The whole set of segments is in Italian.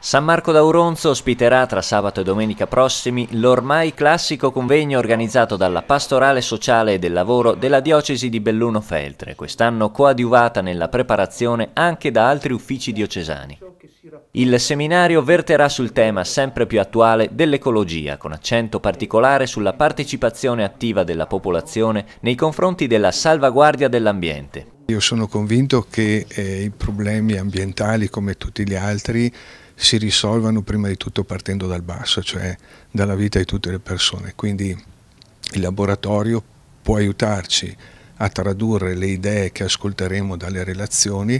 San Marco d'Auronzo ospiterà tra sabato e domenica prossimi l'ormai classico convegno organizzato dalla Pastorale Sociale e del Lavoro della Diocesi di Belluno Feltre, quest'anno coadiuvata nella preparazione anche da altri uffici diocesani. Il seminario verterà sul tema sempre più attuale dell'ecologia, con accento particolare sulla partecipazione attiva della popolazione nei confronti della salvaguardia dell'ambiente. Io sono convinto che eh, i problemi ambientali come tutti gli altri si risolvano prima di tutto partendo dal basso, cioè dalla vita di tutte le persone, quindi il laboratorio può aiutarci a tradurre le idee che ascolteremo dalle relazioni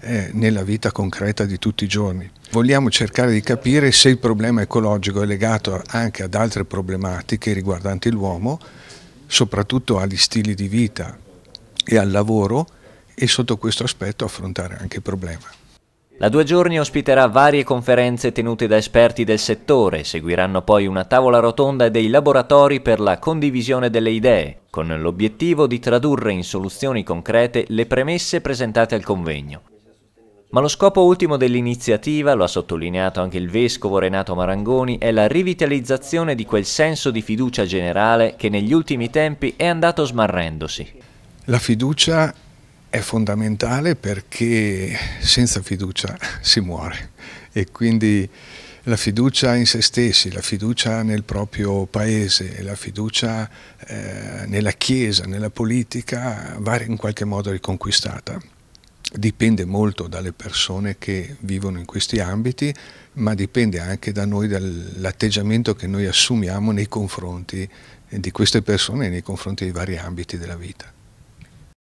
eh, nella vita concreta di tutti i giorni. Vogliamo cercare di capire se il problema ecologico è legato anche ad altre problematiche riguardanti l'uomo, soprattutto agli stili di vita e al lavoro, e sotto questo aspetto affrontare anche il problema. La due giorni ospiterà varie conferenze tenute da esperti del settore, seguiranno poi una tavola rotonda e dei laboratori per la condivisione delle idee, con l'obiettivo di tradurre in soluzioni concrete le premesse presentate al convegno. Ma lo scopo ultimo dell'iniziativa, lo ha sottolineato anche il vescovo Renato Marangoni, è la rivitalizzazione di quel senso di fiducia generale che negli ultimi tempi è andato smarrendosi. La fiducia è fondamentale perché senza fiducia si muore e quindi la fiducia in se stessi, la fiducia nel proprio paese, la fiducia eh, nella Chiesa, nella politica va in qualche modo riconquistata. Dipende molto dalle persone che vivono in questi ambiti, ma dipende anche da noi, dall'atteggiamento che noi assumiamo nei confronti di queste persone e nei confronti dei vari ambiti della vita.